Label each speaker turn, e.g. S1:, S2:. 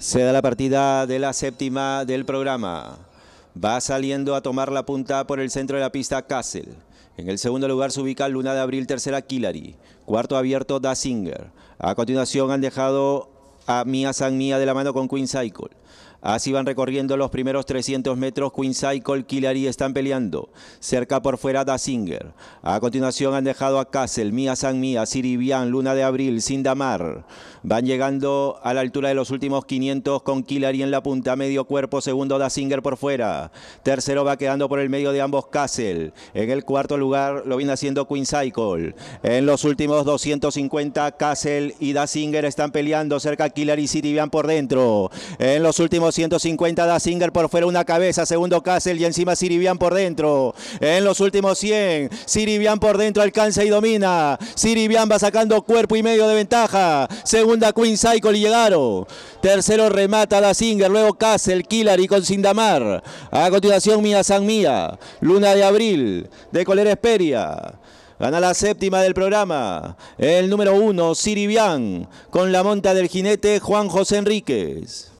S1: Se da la partida de la séptima del programa. Va saliendo a tomar la punta por el centro de la pista Castle. En el segundo lugar se ubica Luna de Abril, tercera Killary. Cuarto abierto Da Singer. A continuación han dejado a Mia San Mia de la mano con Queen Cycle. Así van recorriendo los primeros 300 metros. Queencycle, Cycle, están peleando. Cerca por fuera Singer. A continuación han dejado a Kassel, Mia San Mia, Siribian, Luna de Abril, Sindamar. Van llegando a la altura de los últimos 500 con Killary en la punta. Medio cuerpo, segundo Singer por fuera. Tercero va quedando por el medio de ambos Kassel. En el cuarto lugar lo viene haciendo Cycle, En los últimos 250, Kassel y Singer están peleando. Cerca Killary y Siribian por dentro. En los últimos 150 da Singer por fuera una cabeza. Segundo Castle y encima Sirivian por dentro. En los últimos 100. Sirivian por dentro alcanza y domina. Sirivian va sacando cuerpo y medio de ventaja. Segunda Queen Cycle y llegaron. Tercero remata Singer, Luego Castle, y con Sindamar. A continuación Mía San Mía. Luna de Abril de Colera Esperia. Gana la séptima del programa. El número uno, Siribian, con la monta del jinete Juan José Enríquez.